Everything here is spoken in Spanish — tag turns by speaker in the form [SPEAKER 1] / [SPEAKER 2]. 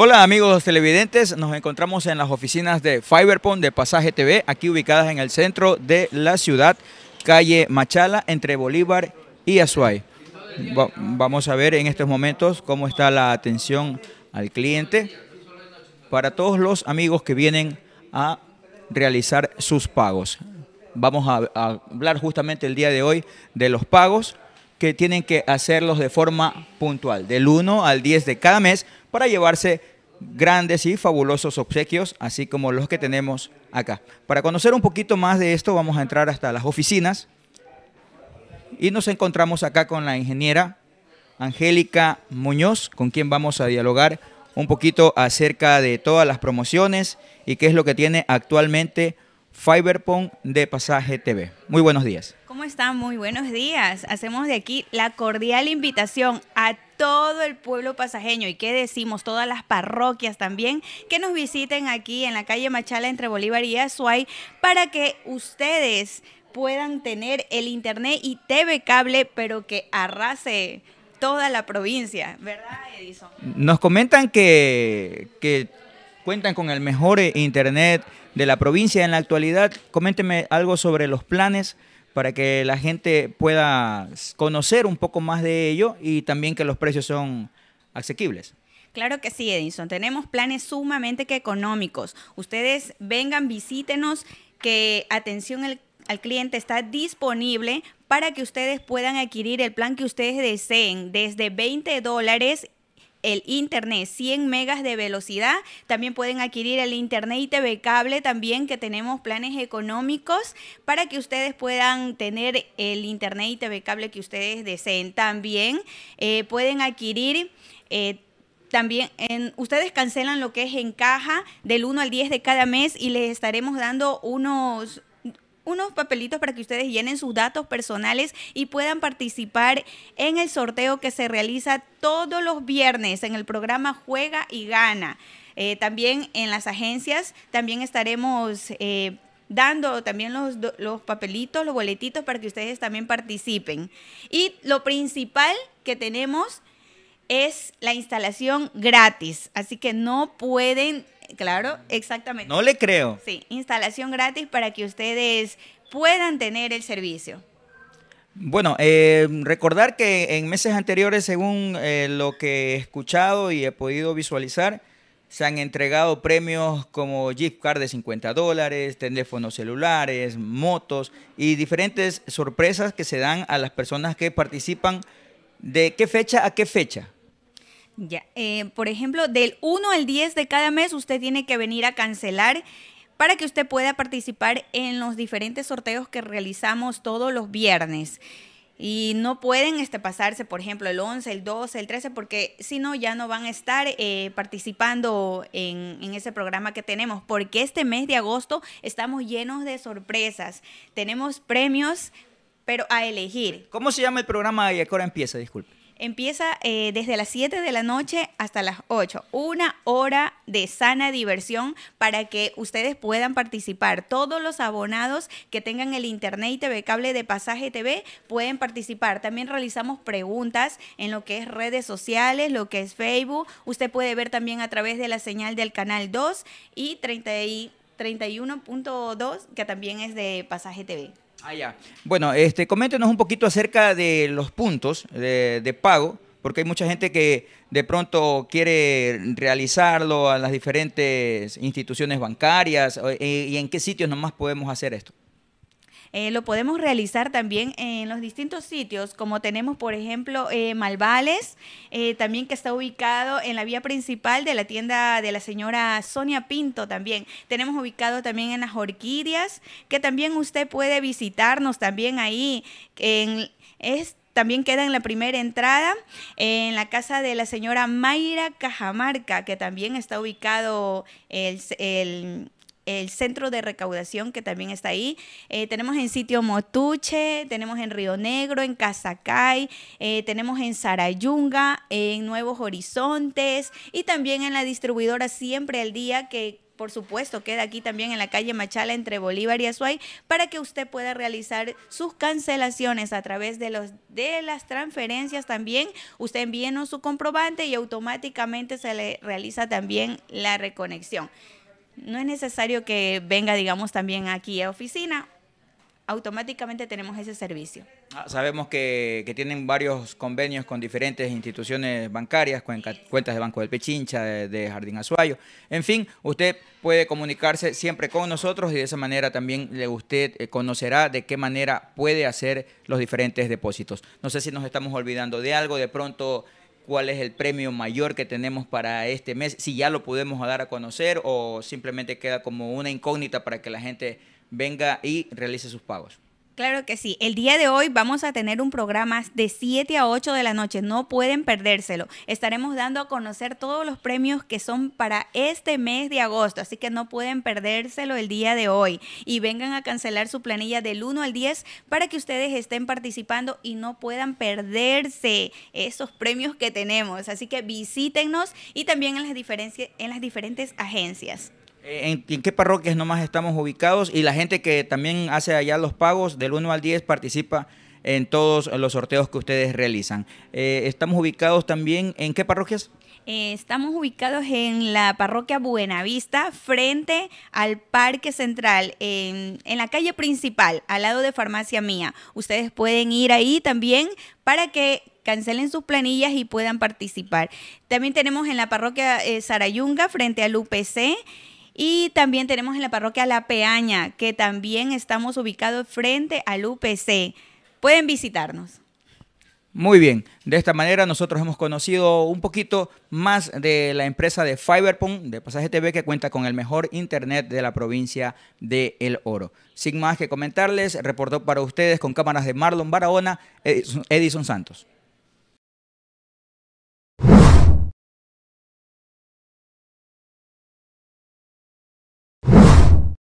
[SPEAKER 1] Hola amigos televidentes, nos encontramos en las oficinas de Fiberpon de Pasaje TV, aquí ubicadas en el centro de la ciudad, calle Machala, entre Bolívar y Azuay. vamos a ver en estos momentos cómo está la atención al cliente para todos los amigos que vienen a realizar sus pagos. Vamos a, a hablar justamente el día de hoy de los pagos que tienen que hacerlos de forma puntual, del 1 al 10 de cada mes, para llevarse grandes y fabulosos obsequios, así como los que tenemos acá. Para conocer un poquito más de esto, vamos a entrar hasta las oficinas y nos encontramos acá con la ingeniera Angélica Muñoz, con quien vamos a dialogar un poquito acerca de todas las promociones y qué es lo que tiene actualmente Fiberpon de Pasaje TV. Muy buenos días.
[SPEAKER 2] ¿Cómo están? Muy buenos días. Hacemos de aquí la cordial invitación a todo el pueblo pasajeño y que decimos, todas las parroquias también, que nos visiten aquí en la calle Machala entre Bolívar y Azuay para que ustedes puedan tener el internet y TV cable, pero que arrase toda la provincia, ¿verdad,
[SPEAKER 1] Edison? Nos comentan que, que cuentan con el mejor eh, internet de la provincia en la actualidad. Coménteme algo sobre los planes para que la gente pueda conocer un poco más de ello y también que los precios son asequibles.
[SPEAKER 2] Claro que sí, Edison. Tenemos planes sumamente económicos. Ustedes vengan, visítenos, que atención al, al cliente está disponible para que ustedes puedan adquirir el plan que ustedes deseen desde 20 dólares el internet, 100 megas de velocidad. También pueden adquirir el internet y TV cable también que tenemos planes económicos para que ustedes puedan tener el internet y TV cable que ustedes deseen. También eh, pueden adquirir eh, también en, ustedes cancelan lo que es en caja del 1 al 10 de cada mes y les estaremos dando unos unos papelitos para que ustedes llenen sus datos personales y puedan participar en el sorteo que se realiza todos los viernes en el programa Juega y Gana. Eh, también en las agencias, también estaremos... Eh, dando también los, los, papelitos, los boletitos para que ustedes también participen. Y lo principal que tenemos es la instalación gratis, así que no pueden Claro, exactamente. No le creo. Sí, instalación gratis para que ustedes puedan tener el servicio.
[SPEAKER 1] Bueno, eh, recordar que en meses anteriores, según eh, lo que he escuchado y he podido visualizar, se han entregado premios como gift card de 50 dólares, teléfonos celulares, motos y diferentes sorpresas que se dan a las personas que participan. ¿De qué fecha a qué fecha?
[SPEAKER 2] Ya, eh, por ejemplo, del 1 al 10 de cada mes usted tiene que venir a cancelar para que usted pueda participar en los diferentes sorteos que realizamos todos los viernes. Y no pueden este, pasarse, por ejemplo, el 11, el 12, el 13, porque si no, ya no van a estar eh, participando en, ese programa que tenemos, porque este mes de agosto estamos llenos de sorpresas. Tenemos premios, pero a elegir.
[SPEAKER 1] ¿Cómo se llama el programa y hora empieza? Disculpe.
[SPEAKER 2] Empieza eh, desde las 7 de la noche hasta las 8. Una hora de sana diversión para que ustedes puedan participar. Todos los abonados que tengan el Internet y TV Cable de Pasaje TV pueden participar. También realizamos preguntas en lo que es redes sociales, lo que es Facebook. Usted puede ver también a través de la señal del canal 2 y y 31.2, que también es de Pasaje TV.
[SPEAKER 1] Ah, ya. Bueno, este, coméntenos un poquito acerca de los puntos de, de pago, porque hay mucha gente que de pronto quiere realizarlo a las diferentes instituciones bancarias eh, y en qué sitios nomás podemos hacer esto.
[SPEAKER 2] Eh, lo podemos realizar también en los distintos sitios, como tenemos, por ejemplo, eh, Malvales, eh, también que está ubicado en la vía principal de la tienda de la señora Sonia Pinto también. Tenemos ubicado también en las Orquídeas, que también usted puede visitarnos también ahí Es, también queda en la primera entrada, en la casa de la señora Mayra Cajamarca, que también está ubicado el, el el centro de recaudación que también está ahí. Eh, tenemos en sitio Motuche, tenemos en Río Negro, en Casacay, eh, tenemos en Sarayunga, en Nuevos Horizontes y también en la distribuidora Siempre al Día que por supuesto, queda aquí también en la calle Machala entre Bolívar y Azuay para que usted pueda realizar sus cancelaciones a través de los de las transferencias también. Usted envíenos su comprobante y automáticamente se le realiza también la reconexión. No es necesario que venga, digamos, también aquí a oficina. Automáticamente tenemos ese servicio.
[SPEAKER 1] Ah, sabemos que, tienen varios convenios con diferentes instituciones bancarias, con cuentas de Banco del Pechincha, de, de Jardín Azuayo. En fin, usted puede comunicarse siempre con nosotros y de esa manera también le usted eh, conocerá de qué manera puede hacer los diferentes depósitos. No sé si nos estamos olvidando de algo, de pronto cuál es el premio mayor que tenemos para este mes, si ya lo podemos dar a conocer o simplemente queda como una incógnita para que la gente venga y realice sus pagos.
[SPEAKER 2] Claro que sí. El día de hoy vamos a tener un programa de 7 a 8 de la noche. No pueden perdérselo. Estaremos dando a conocer todos los premios que son para este mes de agosto. Así que no pueden perdérselo el día de hoy. Y vengan a cancelar su planilla del 1 al 10 para que ustedes estén participando y no puedan perderse esos premios que tenemos. Así que visítenos y también en las, en las diferentes agencias.
[SPEAKER 1] ¿En, qué parroquias nomás estamos ubicados? Y la gente que también hace allá los pagos, del 1 al 10, participa en todos los sorteos que ustedes realizan. Eh, ¿Estamos ubicados también en qué parroquias?
[SPEAKER 2] Eh, estamos ubicados en la parroquia Buenavista, frente al Parque Central, en, la calle principal, al lado de Farmacia Mía. Ustedes pueden ir ahí también para que cancelen sus planillas y puedan participar. También tenemos en la parroquia eh, Sarayunga, frente al UPC y también tenemos en la parroquia La Peaña, que también estamos ubicados frente al UPC. Pueden visitarnos.
[SPEAKER 1] Muy bien, de esta manera nosotros hemos conocido un poquito más de la empresa de Fiberpon de Pasaje TV que cuenta con el mejor internet de la provincia de El Oro. Sin más que comentarles, reportó para ustedes con cámaras de Marlon Barahona, Edison Santos.